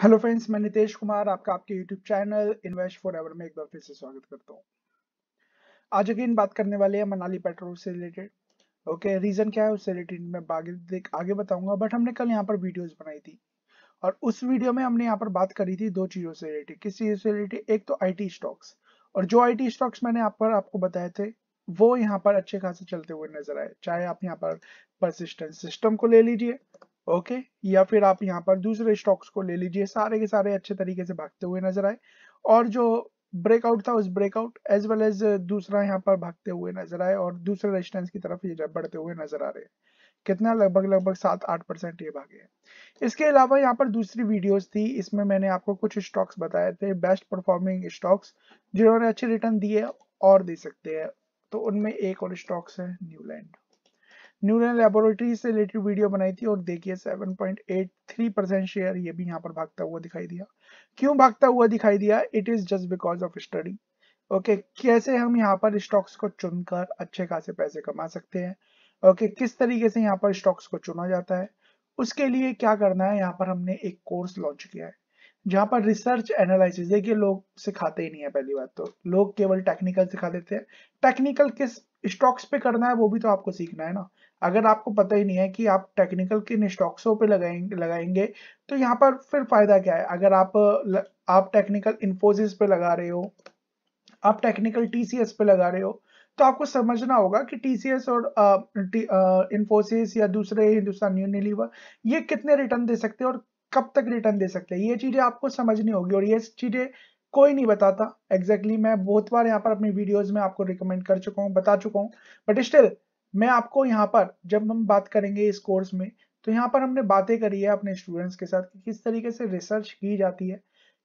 Hello friends मैं नितेश कुमार आपका आपके YouTube channel invest forever में एक बार फिर से स्वागत करता हूँ आज अगेन बात करने वाले हैं मनाली पेट्रोल से रिलेटेड ओके रीजन क्या है उससे रिलेटेड मैं आगे आगे बताऊंगा बट हमने कल यहाँ पर वीडियोस बनाई थी और उस वीडियो में हमने यहाँ पर बात करी थी दो चीजों से रिलेटेड किस चीज से रिलेटेड एक तो आई स्टॉक्स और जो आई स्टॉक्स मैंने आप पर आपको बताए थे वो यहाँ पर अच्छे खासे चलते हुए नजर आए चाहे आप यहाँ पर परसिस्टेंट सिस्टम को ले लीजिए ओके या फिर आप यहाँ पर दूसरे स्टॉक्स को ले लीजिए सारे के सारे अच्छे तरीके से भागते हुए नजर आए और जो ब्रेकआउट था उस ब्रेकआउट एज वेल एज दूसरा यहाँ पर भागते हुए नजर आए और दूसरे रेजिस्टेंस की तरफ ये बढ़ते हुए नजर आ रहे हैं कितना लगभग लगभग सात आठ परसेंट ये भागे हैं इसके अलावा यहाँ पर दूसरी वीडियोस थी इसमें मैंने आपको कुछ स्टॉक्स बताए थे बेस्ट परफॉर्मिंग स्टॉक्स जिन्होंने अच्छे रिटर्न दिए और दे सकते हैं तो उनमें एक और स्टॉक्स है न्यूलैंड न्यूरल लेबोरेटरी से रिलेटेड वीडियो बनाई थी और देखिए 7.83 परसेंट शेयर ये भी यहाँ पर भागता हुआ दिखाई दिया क्यों भागता हुआ दिखाई दिया it is just because of study okay कैसे हम यहाँ पर स्टॉक्स को चुनकर अच्छे खासे पैसे कमा सकते हैं ओके okay, किस तरीके से यहाँ पर स्टॉक्स को चुना जाता है उसके लिए क्या करना है यहाँ पर हमने एक कोर्स लॉन्च किया है जहाँ पर रिसर्च एनालिसिस देखिए लोग सिखाते ही नहीं है पहली बात तो लोग केवल टेक्निकल सिखा देते हैं टेक्निकल किस स्टॉक्स पे करना है वो भी तो आपको सीखना है ना अगर आपको पता ही नहीं है कि आप टेक्निकल किन स्टॉक्सों पे लगाएंगे लगाएंगे तो यहाँ पर फिर फायदा क्या है अगर आप आप टेक्निकल इन्फोसिस पे लगा रहे हो आप टेक्निकल टीसीएस पे लगा रहे हो तो आपको समझना होगा कि टीसीएस और इन्फोसिस या दूसरे हिंदुस्तान यूनिलीवर ये कितने रिटर्न दे सकते हैं और कब तक रिटर्न दे सकते हैं ये चीजें आपको समझनी होगी और ये चीजें कोई नहीं बताता एग्जैक्टली exactly, मैं बहुत बार यहाँ पर अपनी वीडियोस में आपको रिकमेंड कर चुका हूँ बता चुका हूँ बट स्टिल मैं आपको यहाँ पर जब हम बात करेंगे इस कोर्स में तो यहाँ पर हमने बातें करी है अपने स्टूडेंट्स के साथ कि किस तरीके से रिसर्च की जाती है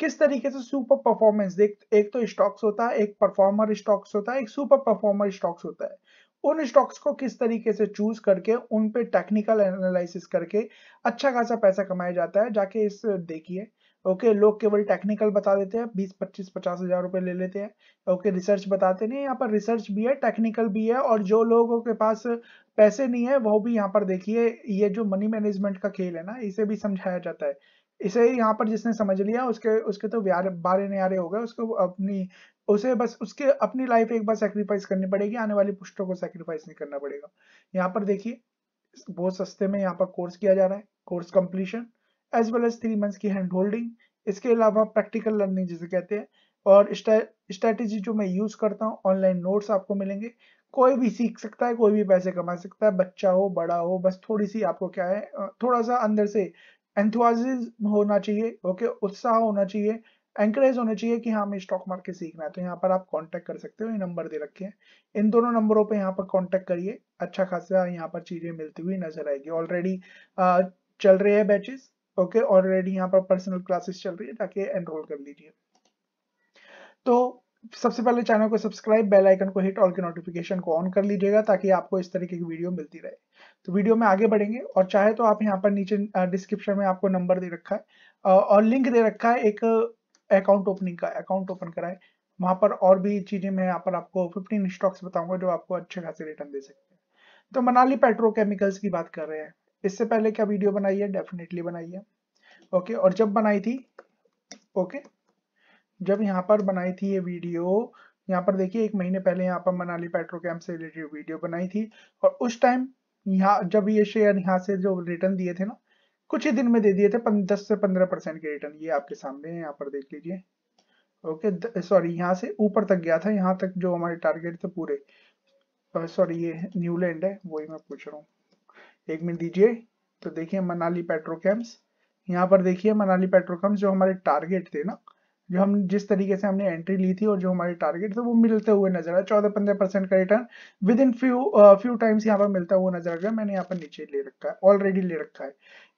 किस तरीके से सुपर परफॉर्मेंस देख एक तो स्टॉक्स होता है एक परफॉर्मर स्टॉक्स होता है एक सुपर परफॉर्मर स्टॉक्स होता है उन स्टॉक्स को किस तरीके से चूज करके उन पे टेक्निकल एनालिसिस करके अच्छा खासा पैसा कमाया जाता है जाके इस देखिए ओके okay, लोग केवल टेक्निकल बता देते हैं बीस पच्चीस पचास हजार रुपए ले लेते हैं ओके रिसर्च बताते नहीं यहाँ पर रिसर्च भी है टेक्निकल भी है और जो लोगों के पास पैसे नहीं है वो भी यहाँ पर देखिए ये जो मनी मैनेजमेंट का खेल है ना इसे भी समझाया जाता है इसे यहाँ पर जिसने समझ लिया उसके उसके तो बारे न्यारे हो गए उसको अपनी उसे बस उसके अपनी लाइफ एक बार सेक्रीफाइस करनी पड़ेगी आने वाली पुष्टों को सेक्रीफाइस नहीं करना पड़ेगा यहाँ पर देखिए बहुत सस्ते में यहाँ पर कोर्स किया जा रहा है course completion as well as three months की हैंड होल्डिंग इसके अलावा प्रैक्टिकल लर्निंग जिसे कहते हैं और स्ट्रेटेजी जो मैं यूज करता हूँ ऑनलाइन नोट्स आपको मिलेंगे कोई भी सीख सकता है कोई भी पैसे कमा सकता है बच्चा हो बड़ा हो बस थोड़ी सी आपको क्या है थोड़ा सा अंदर से एंथुआजिज्म होना चाहिए ओके उत्साह होना चाहिए एंकरेज होना चाहिए कि हाँ हमें स्टॉक मार्केट सीखना है तो यहाँ पर आप कांटेक्ट कर सकते हो ये नंबर दे रखे हैं इन दोनों नंबरों पे यहाँ पर कांटेक्ट करिए अच्छा खासा यहाँ पर चीजें मिलती हुई नजर आएगी ऑलरेडी चल रहे हैं बैचेस ओके ऑलरेडी यहाँ पर पर्सनल क्लासेस चल रही है ताकि एनरोल कर लीजिए तो सबसे पहले चैनल को सब्सक्राइब बेल आइकन को हिट ऑल के नोटिफिकेशन को ऑन कर लीजिएगा ताकि आपको इस तरीके की वीडियो मिलती रहे तो वीडियो में आगे बढ़ेंगे और चाहे तो आप यहाँ पर नीचे डिस्क्रिप्शन में आपको नंबर दे रखा है और लिंक दे रखा है एक अकाउंट ओपनिंग का अकाउंट ओपन कराए वहाँ पर और भी चीज़ें मैं यहाँ पर आपको फिफ्टीन स्टॉक्स बताऊंगा जो आपको अच्छे खासे रिटर्न दे सकते हैं तो मनाली पेट्रोकेमिकल्स की बात कर रहे हैं इससे पहले क्या वीडियो बनाई है डेफिनेटली बनाई है ओके और जब बनाई थी ओके जब यहाँ पर बनाई थी ये वीडियो यहाँ पर देखिए एक महीने पहले यहाँ पर मनाली कैम्प से रिलेटेड वीडियो बनाई थी और उस टाइम यहाँ जब ये शेयर यहाँ से जो रिटर्न दिए थे ना कुछ ही दिन में दे दिए थे दस से पंद्रह परसेंट के रिटर्न ये आपके सामने है यहाँ पर देख लीजिए ओके सॉरी यहाँ से ऊपर तक गया था यहाँ तक जो हमारे टारगेट थे पूरे सॉरी ये न्यूलैंड है वही मैं पूछ रहा हूँ एक मिनट दीजिए तो देखिए मनाली पेट्रोकेम्स यहाँ पर देखिए मनाली पेट्रोकेम्स जो हमारे टारगेट थे ना जो हम जिस तरीके से हमने एंट्री ली थी और जो हमारे टारगेट थे वो मिलते हुए नजर आए चौदह पंद्रह परसेंट का return within few few times यहाँ पर मिलता हुआ नजर आ गया मैंने यहाँ पर नीचे ले रखा है ऑलरेडी ले रखा है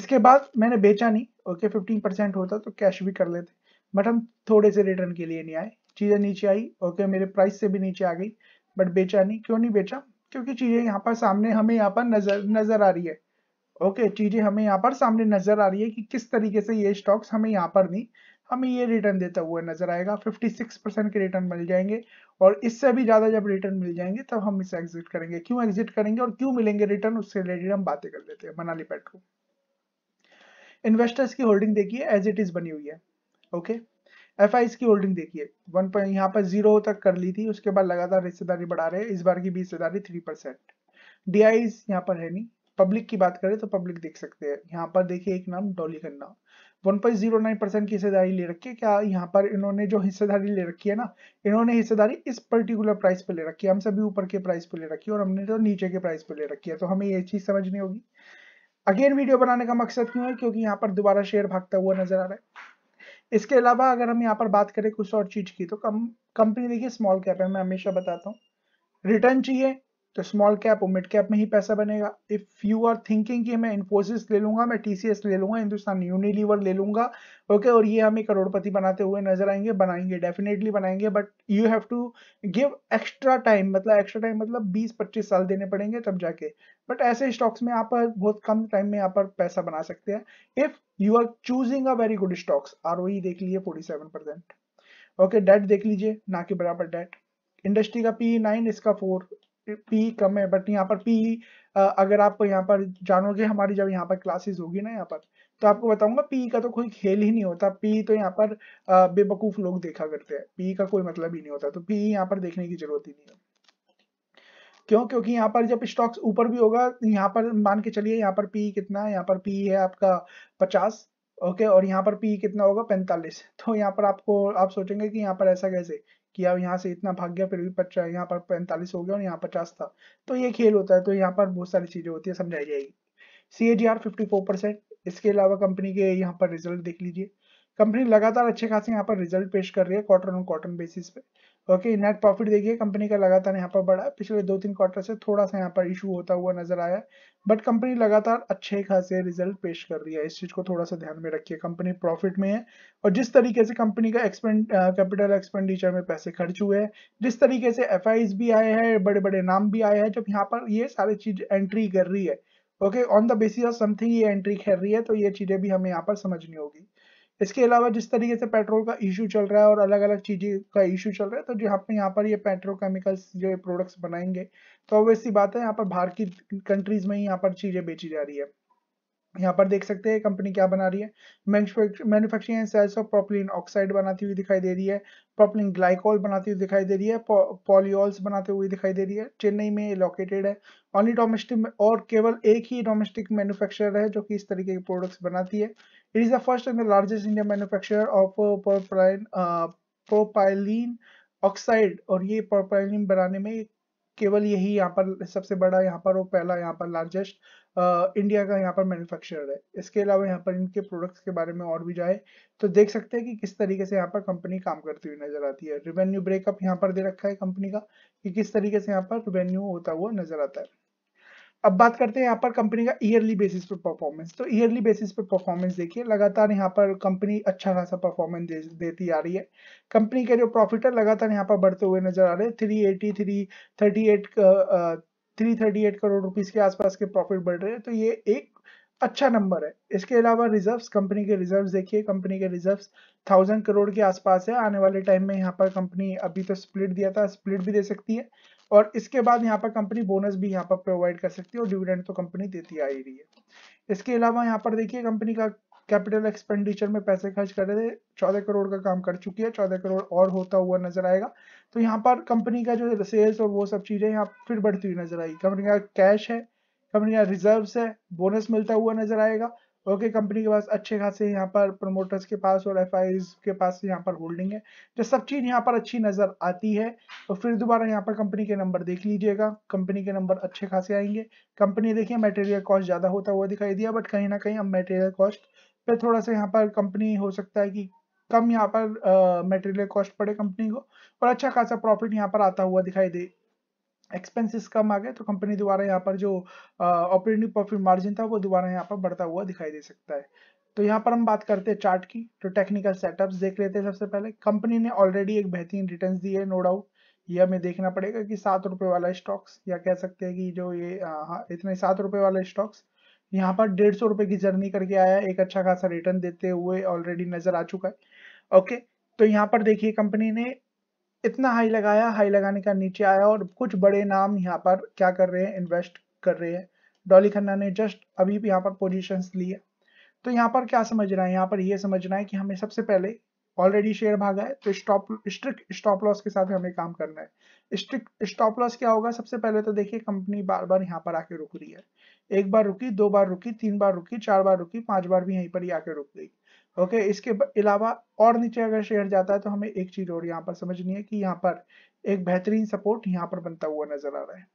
इसके बाद मैंने बेचा नहीं ओके फिफ्टीन परसेंट होता तो कैश भी कर लेते बट हम थोड़े से रिटर्न के लिए नहीं आए चीजें नीचे आई ओके मेरे प्राइस से भी नीचे आ गई बट बेचा नहीं क्यों नहीं बेचा क्योंकि चीज़ें यहाँ पर सामने हमें यहाँ पर नज़र नज़र आ रही है ओके चीज़ें हमें यहाँ पर सामने नज़र आ रही है कि किस तरीके से ये स्टॉक्स हमें यहाँ पर नहीं हमें ये रिटर्न देता हुआ नजर आएगा 56 परसेंट के रिटर्न मिल जाएंगे और इससे भी ज़्यादा जब रिटर्न मिल जाएंगे तब हम इसे एग्जिट करेंगे क्यों एग्जिट करेंगे और क्यों मिलेंगे रिटर्न उससे रिलेटेड हम बातें कर लेते हैं मनाली पेट्रो इन्वेस्टर्स की होल्डिंग देखिए एज इट इज़ बनी हुई है ओके okay? एफ की होल्डिंग देखिए वन पॉइंट यहाँ पर जीरो तक कर ली थी उसके बाद लगातार हिस्सेदारी बढ़ा रहे इस बार की भी हिस्सेदारी थ्री परसेंट डी यहाँ पर है नहीं पब्लिक की बात करें तो पब्लिक देख सकते हैं यहाँ पर देखिए एक नाम डॉली खन्ना 1.09 परसेंट की हिस्सेदारी ले रखी है क्या यहाँ पर इन्होंने जो हिस्सेदारी ले रखी है ना इन्होंने हिस्सेदारी इस पर्टिकुलर प्राइस पे ले रखी है हम सभी ऊपर के प्राइस पे ले रखी है और हमने तो नीचे के प्राइस पे ले रखी है तो हमें ये चीज समझनी होगी अगेन वीडियो बनाने का मकसद क्यों है क्योंकि यहाँ पर दोबारा शेयर भागता हुआ नजर आ रहा है इसके अलावा अगर हम यहाँ पर बात करें कुछ और चीज़ की तो कम कंपनी देखिए स्मॉल कैप है मैं हमेशा बताता हूँ रिटर्न चाहिए तो स्मॉल कैप और मिड कैप में ही पैसा बनेगा इफ़ यू आर थिंकिंग कि मैं इन्फोसिस ले लूंगा मैं टीसीएस ले लूंगा हिंदुस्तान यूनिलीवर ले लूंगा ओके okay, और ये हमें करोड़पति बनाते हुए नजर आएंगे बनाएंगे डेफिनेटली बनाएंगे but you have to give extra time मतलब एक्स्ट्रा टाइम मतलब 20-25 साल देने पड़ेंगे तब जाके बट ऐसे स्टॉक्स में आप बहुत कम टाइम में यहाँ पर पैसा बना सकते हैं if you are choosing a very good stocks आर देख लीजिए फोर्टी ओके डेट देख लीजिए ना के बराबर डेट इंडस्ट्री का पी नाइन e इसका फोर पी कम है बट यहाँ पर पी अगर आप यहाँ पर जानोगे हमारी जब यहाँ पर क्लासेस होगी ना यहाँ पर तो आपको बताऊंगा पी का तो कोई खेल ही नहीं होता पी तो यहाँ पर बेवकूफ लोग देखा करते हैं पी का कोई मतलब ही नहीं होता तो पी यहाँ पर देखने की जरूरत ही नहीं है क्यों क्योंकि यहाँ पर जब स्टॉक्स ऊपर भी होगा यहाँ पर मान के चलिए यहाँ पर पी कितना है यहाँ पर पी है आपका पचास ओके और यहाँ पर पी कितना होगा पैंतालीस तो यहाँ पर आपको आप सोचेंगे कि यहाँ पर ऐसा कैसे कि अब यहाँ से इतना भाग गया फिर भी पचास यहाँ पर पैंतालीस हो गया और यहाँ पचास था तो ये खेल होता है तो यहाँ पर बहुत सारी चीज़ें होती है समझाई जाएगी C A G R fifty four percent इसके अलावा कंपनी के यहाँ पर रिजल्ट देख लीजिए कंपनी लगातार अच्छे खासे यहाँ पर रिजल्ट पेश कर रही है क्वार्टर ऑन क्वार्टर बेसिस पे ओके नेट प्रॉफिट देखिए कंपनी का लगातार यहाँ पर बढ़ा पिछले दो तीन क्वार्टर से थोड़ा सा यहाँ पर इशू होता हुआ नजर आया बट कंपनी लगातार अच्छे खासे रिजल्ट पेश कर रही है इस चीज को थोड़ा सा ध्यान में रखिए कंपनी प्रॉफिट में है और जिस तरीके से कंपनी का एक्सपेंड कैपिटल एक्सपेंडिचर में पैसे खर्च हुए हैं जिस तरीके से एफ भी आए हैं बड़े बड़े नाम भी आए हैं जब यहाँ पर ये सारी चीज एंट्री कर रही है okay on the basis of something ये एंट्री कर रही है तो ये चीजें भी हमें यहाँ पर समझनी होगी इसके अलावा जिस तरीके से पेट्रोल का इशू चल रहा है और अलग अलग चीज़ें का इशू चल रहा है तो जो पे यहाँ पर ये पेट्रोकेमिकल्स जो ये प्रोडक्ट्स बनाएंगे तो ऑब्वियसली बात है यहाँ पर बाहर की कंट्रीज में ही यहाँ पर चीज़ें बेची जा रही है यहाँ पर देख सकते हैं कंपनी क्या बना रही है manufacturing and sales of propylene oxide बनाती हुई दिखाई दे रही है प्रोपिलीन ग्लाइकोल बनाती हुई दिखाई दे रही है पॉलियोल्स बनाते हुए दिखाई दे रही है चेन्नई में लोकेटेड है ओनली डोमेस्टिक और केवल एक ही डोमेस्टिक मैन्युफैक्चरर है जो कि इस तरीके के प्रोडक्ट्स बनाती है It is the first and the largest Indian manufacturer of uh, propylene, uh, propylene oxide. और ये propylene बनाने में केवल यही यहाँ पर सबसे बड़ा यहाँ पर और पहला यहाँ पर लार्जेस्ट इंडिया uh, का यहाँ पर मैन्युफैक्चरर है इसके अलावा यहाँ पर इनके प्रोडक्ट्स के बारे में और भी जाए तो देख सकते हैं कि किस तरीके से यहाँ पर कंपनी काम करती हुई नजर आती है रेवेन्यू ब्रेकअप यहाँ पर दे रखा है कंपनी का कि किस तरीके से यहाँ पर रेवेन्यू होता हुआ नजर आता है अब बात करते हैं यहाँ पर कंपनी का ईयरली बेसिस पर परफॉर्मेंस तो ईयरली बेसिस पर परफॉर्मेंस देखिए लगातार यहाँ पर कंपनी अच्छा खासा परफॉर्मेंस दे, देती आ रही है कंपनी के जो प्रॉफिट है लगातार यहाँ पर बढ़ते हुए नजर आ रहे हैं three eighty three thirty eight three thirty eight crore rupees के आसपास के प्रॉफिट बढ़ रहे हैं तो ये एक अच्छा नंबर है इसके अलावा रिजर्व्स कंपनी के रिजर्व्स देखिए कंपनी के रिजर्व्स थाउजेंड करोड़ के आसपास है आने वाले टाइम में यहाँ पर कंपनी अभी तो स्प्लिट दिया था स्प्लिट भी दे सकती है और इसके बाद यहाँ पर कंपनी बोनस भी यहाँ पर प्रोवाइड कर सकती है और डिविडेंड तो कंपनी देती आ ही रही है इसके अलावा यहाँ पर देखिए कंपनी का कैपिटल एक्सपेंडिचर में पैसे खर्च कर रहे थे चौदह करोड़ का काम कर चुकी है चौदह करोड़ और होता हुआ नजर आएगा तो यहाँ पर कंपनी का जो सेल्स और वो सब चीजें यहाँ फिर बढ़ती हुई नजर आएगी कंपनी का कैश है कंपनी का रिजर्व है बोनस मिलता हुआ नजर आएगा ओके कंपनी के पास अच्छे खासे यहाँ पर प्रमोटर्स के पास और एफ के पास यहाँ पर होल्डिंग है तो सब चीज़ यहाँ पर अच्छी नज़र आती है तो फिर दोबारा यहाँ पर कंपनी के नंबर देख लीजिएगा कंपनी के नंबर अच्छे खासे आएंगे कंपनी देखिए मटेरियल कॉस्ट ज़्यादा होता हुआ दिखाई दिया बट कहीं ना कहीं हम मेटेरियल कॉस्ट पे थोड़ा सा यहाँ पर कंपनी हो सकता है कि कम यहाँ पर मटेरियल कॉस्ट पड़े कंपनी को और अच्छा खासा प्रॉफिट यहाँ पर आता हुआ दिखाई दे एक्सपेंसेस कम आ गए तो कंपनी द्वारा यहाँ पर जो ऑपरेटिंग प्रॉफिट मार्जिन था वो दोबारा यहाँ पर बढ़ता हुआ दिखाई दे सकता है तो यहाँ पर हम बात करते हैं चार्ट की तो टेक्निकल सेटअप्स देख लेते हैं सबसे पहले कंपनी ने ऑलरेडी एक बेहतरीन रिटर्न दी है नो डाउट ये हमें देखना पड़ेगा कि सात रुपए वाला स्टॉक्स या कह सकते हैं कि जो ये हाँ, इतने सात रुपए वाला स्टॉक्स यहाँ पर डेढ़ सौ रुपए की जर्नी करके आया एक अच्छा खासा रिटर्न देते हुए ऑलरेडी नजर आ चुका है ओके तो यहाँ पर देखिए कंपनी ने इतना हाई लगाया हाई लगाने का नीचे आया और कुछ बड़े नाम यहाँ पर क्या कर रहे हैं इन्वेस्ट कर रहे हैं डॉली खन्ना ने जस्ट अभी भी यहाँ पर पोजिशन ली है तो यहाँ पर क्या समझना है यहाँ पर ये समझना है कि हमें सबसे पहले ऑलरेडी शेयर भागा है तो स्टॉप स्ट्रिक्ट स्टॉप लॉस के साथ हमें काम करना है स्ट्रिक्ट स्टॉप लॉस क्या होगा सबसे पहले तो देखिए कंपनी बार बार यहाँ पर आके रुक रही है एक बार रुकी दो बार रुकी तीन बार रुकी चार बार रुकी पांच बार भी यहीं पर ही आके रुक गई ओके इसके अलावा और नीचे अगर शेयर जाता है तो हमें एक चीज और यहाँ पर समझनी है कि यहाँ पर एक बेहतरीन सपोर्ट यहाँ पर बनता हुआ नजर आ रहा है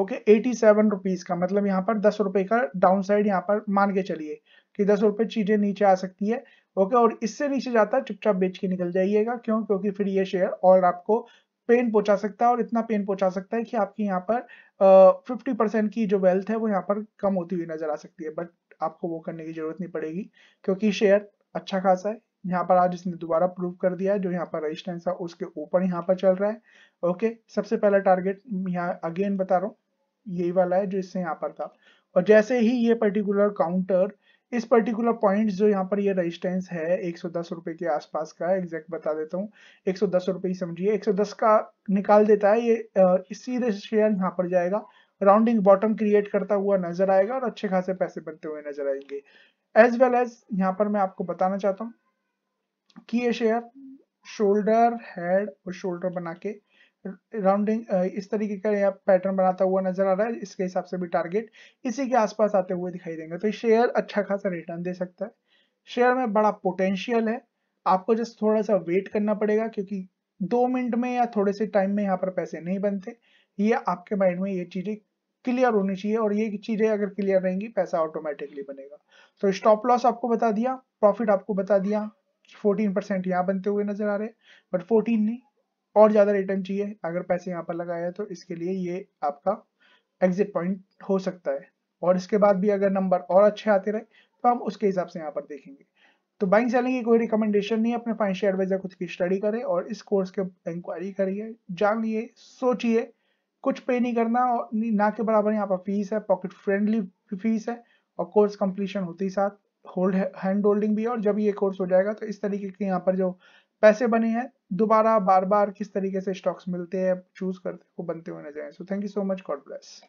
ओके एटी सेवन रुपीज का मतलब यहाँ पर दस रुपए का डाउन साइड यहाँ पर मान के चलिए कि दस रुपए चीजें नीचे आ सकती है ओके और इससे नीचे जाता है चुपचाप बेच के निकल जाइएगा क्यों क्योंकि फिर ये शेयर और आपको पेन पहुंचा सकता है और इतना पेन पहुंचा सकता है कि आपकी यहाँ पर फिफ्टी परसेंट की जो वेल्थ है वो यहाँ पर कम होती हुई नजर आ सकती है बट आपको वो करने की जरूरत नहीं पड़ेगी क्योंकि शेयर अच्छा खासा है यहाँ पर आज इसने दोबारा प्रूव कर दिया जो यहाँ पर रजिस्टेंस है उसके ऊपर यहाँ पर चल रहा है ओके सबसे पहला टारगेट यहाँ अगेन बता रहा हूँ यही वाला है जो इससे यहाँ पर था और जैसे ही ये पर्टिकुलर काउंटर इस पर्टिकुलर पॉइंट्स जो यहाँ पर ये रेजिस्टेंस है एक सौ रुपए के आसपास का एग्जैक्ट बता देता हूँ एक सौ दस समझिए एक का निकाल देता है ये सीधे शेयर यहाँ पर जाएगा राउंडिंग बॉटम क्रिएट करता हुआ नजर आएगा और अच्छे खासे पैसे बनते हुए नजर आएंगे एज वेल एज यहाँ पर मैं आपको बताना चाहता हूँ कि ये शेयर शोल्डर हेड और शोल्डर बना के राउंडिंग इस तरीके का यह पैटर्न बनाता हुआ नजर आ रहा है इसके हिसाब से भी टारगेट इसी के आसपास आते हुए दिखाई देंगे तो शेयर अच्छा खासा रिटर्न दे सकता है शेयर में बड़ा पोटेंशियल है आपको जस्ट थोड़ा सा वेट करना पड़ेगा क्योंकि दो मिनट में या थोड़े से टाइम में यहाँ पर पैसे नहीं बनते ये आपके माइंड में ये चीजें क्लियर होनी चाहिए और ये चीजें अगर क्लियर रहेंगी पैसा ऑटोमेटिकली बनेगा तो स्टॉप लॉस आपको बता दिया प्रॉफिट आपको बता दिया 14 परसेंट यहाँ बनते हुए नजर आ रहे बट 14 नहीं और ज्यादा रिटर्न चाहिए अगर पैसे यहाँ पर लगाए तो इसके लिए ये आपका एग्जिट पॉइंट हो सकता है और इसके बाद भी अगर नंबर और अच्छे आते रहे तो हम उसके हिसाब से यहाँ पर देखेंगे तो बाइंग सेलिंग की कोई रिकमेंडेशन नहीं अपने फाइनेंशियल एडवाइजर खुद की स्टडी करें और इस कोर्स के इंक्वायरी करिए जानिए सोचिए कुछ पे नहीं करना और ना के बराबर यहाँ पर फीस है पॉकेट फ्रेंडली फीस है और कोर्स कंप्लीशन होते ही साथ होल्ड हैंड होल्डिंग भी है और जब ये कोर्स हो जाएगा तो इस तरीके के यहाँ पर जो पैसे बने हैं दोबारा बार बार किस तरीके से स्टॉक्स मिलते हैं चूज करते वो बनते हुए नजर आए so thank you so much God bless